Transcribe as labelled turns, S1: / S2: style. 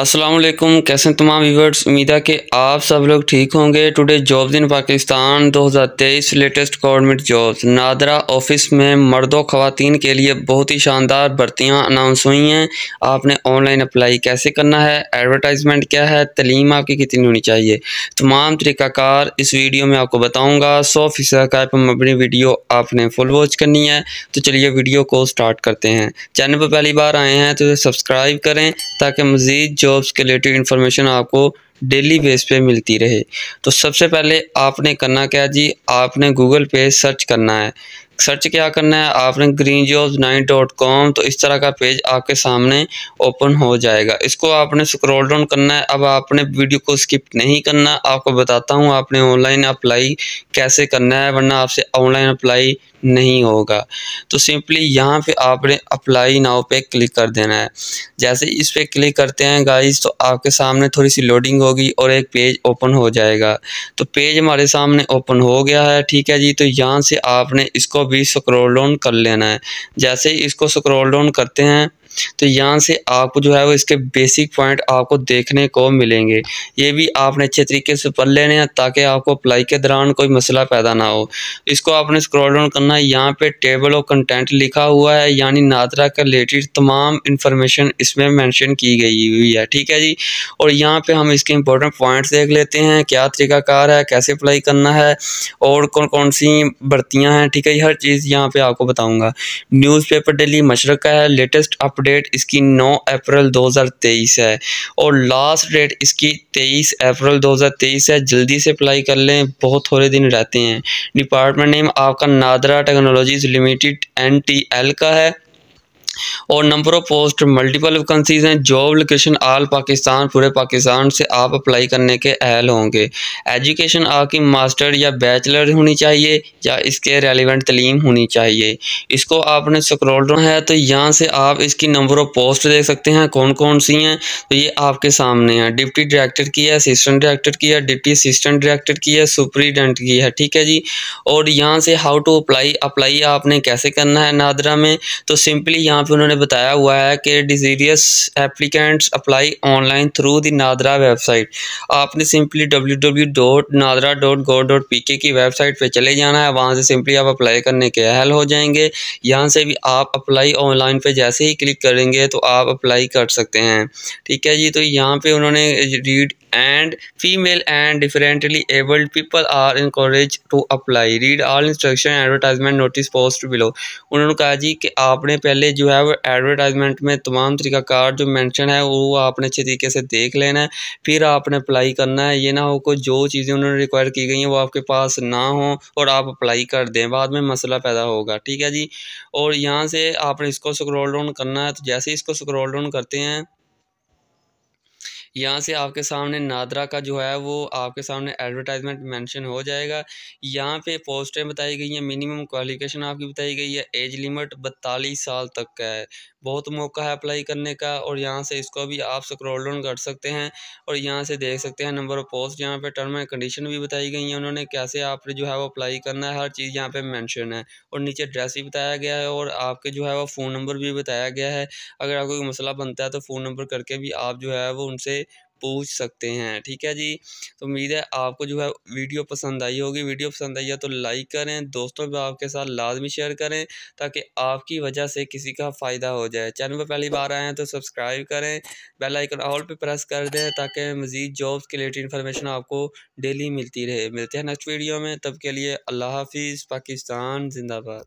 S1: असलम कैसे तमाम व्यूवर्स उम्मीद है कि आप सब लोग ठीक होंगे today jobs in Pakistan 2023 latest government jobs NADRA office में मर्दों खातन के लिए बहुत ही शानदार भर्तियाँ अनाउंस हुई हैं आपने ऑनलाइन अप्लाई कैसे करना है एडवर्टाइजमेंट क्या है तलीम आपकी कितनी होनी चाहिए तमाम तरीक़ाकार इस वीडियो में आपको बताऊँगा सौ फीसद का अपनी वीडियो आपने फुल वॉच करनी है तो चलिए वीडियो को स्टार्ट करते हैं चैनल पर पहली बार आए हैं तो सब्सक्राइब करें ताकि मज़ीद जॉब्स के रिलेटेड इन्फॉर्मेशन आपको डेली बेस पे मिलती रहे तो सबसे पहले आपने करना क्या जी आपने गूगल पे सर्च करना है सर्च क्या करना है आपने green jobs nine dot com तो इस तरह का पेज आपके सामने ओपन हो जाएगा इसको आपने स्क्रॉल डाउन करना है अब आपने वीडियो को स्किप नहीं करना आपको बताता हूँ आपने ऑनलाइन अप्लाई कैसे करना है वरना आपसे ऑनलाइन अप्लाई नहीं होगा तो सिंपली यहाँ पे आपने अप्लाई नाव पे क्लिक कर देना है जैसे इस पर क्लिक करते हैं गाइज तो आपके सामने थोड़ी सी लोडिंग होगी और एक पेज ओपन हो जाएगा तो पेज हमारे सामने ओपन हो गया है ठीक है जी तो यहाँ से आपने इसको भी स्क्रॉल डाउन कर लेना है जैसे इसको स्क्रॉल डाउन करते हैं तो यहाँ से आपको जो है वो इसके बेसिक पॉइंट आपको देखने को मिलेंगे ये भी आपने अच्छे तरीके से पढ़ लेने हैं ताकि आपको अप्लाई के दौरान कोई मसला पैदा ना हो इसको आपने स्क्रॉल डाउन करना है यहाँ पे टेबल ऑफ कंटेंट लिखा हुआ है यानी नादरा के रिलेटेड तमाम इन्फॉर्मेशन इसमें मैंशन की गई हुई है ठीक है जी और यहाँ पर हम इसके इंपॉर्टेंट पॉइंट्स देख लेते हैं क्या तरीकाकार है कैसे अप्लाई करना है और कौन कौन सी भर्तियाँ हैं ठीक है हर चीज़ यहाँ पर आपको बताऊँगा न्यूज़पेपर डेली मशरक का है लेटेस्ट अपडेट डेट इसकी 9 अप्रैल 2023 है और लास्ट डेट इसकी 23 अप्रैल 2023 है जल्दी से अप्लाई कर लें बहुत थोड़े दिन रहते हैं डिपार्टमेंट नेम आपका नादरा टेक्नोलॉजीज़ लिमिटेड एन का है और number of post multiple vacancies हैं जॉब लोकेशन आल पाकिस्तान पूरे पाकिस्तान से आप अप्लाई करने के अहल होंगे एजुकेशन आपकी मास्टर या बैचलर होनी चाहिए या इसके रेलिवेंट तलीम होनी चाहिए इसको आपने स्क्रॉल है तो यहाँ से आप इसकी नंबर ऑफ़ पोस्ट देख सकते हैं कौन कौन सी हैं तो ये आपके सामने हैं डिप्टी डायरेक्टर की है असिस्टेंट डायरेक्टर की है डिप्टी असिस्टेंट डायरेक्टर की है सुप्रीडेंट की है ठीक है जी और यहाँ से हाउ टू अप्लाई अप्लाई आपने कैसे करना है नादरा में तो सिंपली यहाँ यहाँ पे उन्होंने बताया हुआ है कि desirous applicants apply online through the NADRA website आपने simply W W dot NADRA dot go dot P K की वेबसाइट पे चले जाना है वहाँ से सिंपली आप अप्लाई करने के अहल हो जाएंगे यहाँ से भी आप अप्लाई ऑनलाइन पे जैसे ही क्लिक करेंगे तो आप अप्लाई कर सकते हैं ठीक है जी तो यहाँ पर उन्होंने read and female and differently abled people are encourage to apply read all instruction advertisement notice post below उन्होंने कहा जी कि आपने पहले जो है वो एडवर्टाइजमेंट में तमाम तरीक़ाकार जो मेंशन है वो आपने अच्छे तरीके से देख लेना है फिर आपने अप्लाई करना है ये ना हो कोई जो चीज़ें उन्होंने रिक्वायर की गई हैं वो आपके पास ना हो और आप अप्लाई कर दें बाद में मसला पैदा होगा ठीक है जी और यहाँ से आपने इसको स्क्रॉल डाउन करना है तो जैसे इसको स्क्रॉल डाउन करते हैं यहाँ से आपके सामने नादरा का जो है वो आपके सामने एडवर्टाइजमेंट मेंशन हो जाएगा यहाँ पे पोस्टें बताई गई हैं मिनिमम क्वालिफिकेशन आपकी बताई गई है एज लिमिट बत्तालीस साल तक का है बहुत मौका है अप्लाई करने का और यहाँ से इसको भी आप स्क्रॉल डाउन कर सकते हैं और यहाँ से देख सकते हैं नंबर ऑफ पोस्ट यहाँ पे टर्म एंड कंडीशन भी बताई गई हैं उन्होंने कैसे आपने जो है वो अप्लाई करना है हर चीज़ यहाँ पे मेंशन है और नीचे ड्रेस भी बताया गया है और आपके जो है वो फ़ोन नंबर भी बताया गया है अगर आपको कोई मसला बनता है तो फ़ोन नंबर करके भी आप जो है वो उनसे पूछ सकते हैं ठीक है जी तो उम्मीद है आपको जो है वीडियो पसंद आई होगी वीडियो पसंद आई है तो लाइक करें दोस्तों भी आपके साथ लाजमी शेयर करें ताकि आपकी वजह से किसी का फ़ायदा हो जाए चैनल पर पहली बार आए हैं तो सब्सक्राइब करें बेल आइकन ऑल पर प्रेस कर दें ताकि मज़ीद जॉब्स के रिलेटेड इन्फॉर्मेशन आपको डेली मिलती रहे मिलते हैं नेक्स्ट वीडियो में तब के लिए अल्लाह हाफिज़ पाकिस्तान जिंदाबाद